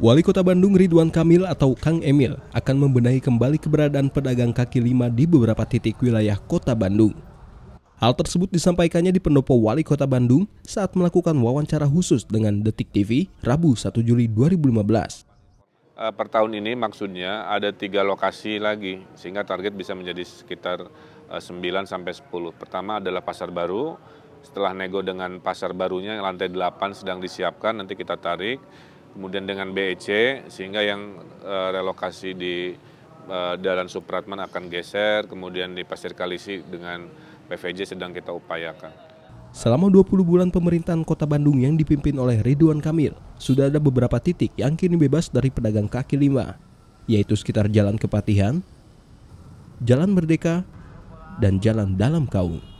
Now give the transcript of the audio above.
Wali Kota Bandung Ridwan Kamil atau Kang Emil akan membenahi kembali keberadaan pedagang kaki lima di beberapa titik wilayah Kota Bandung. Hal tersebut disampaikannya di pendopo Wali Kota Bandung saat melakukan wawancara khusus dengan Detik TV Rabu 1 Juli 2015. Eh, per tahun ini maksudnya ada tiga lokasi lagi, sehingga target bisa menjadi sekitar 9 eh, sampai 10. Pertama adalah Pasar Baru, setelah nego dengan pasar barunya lantai 8 sedang disiapkan, nanti kita tarik kemudian dengan BEC sehingga yang uh, relokasi di uh, Jalan Supratman akan geser, kemudian di Pasir Kalisi dengan PVJ sedang kita upayakan. Selama 20 bulan pemerintahan kota Bandung yang dipimpin oleh Ridwan Kamil, sudah ada beberapa titik yang kini bebas dari pedagang kaki lima, yaitu sekitar Jalan Kepatihan, Jalan Merdeka, dan Jalan Dalam Kaung.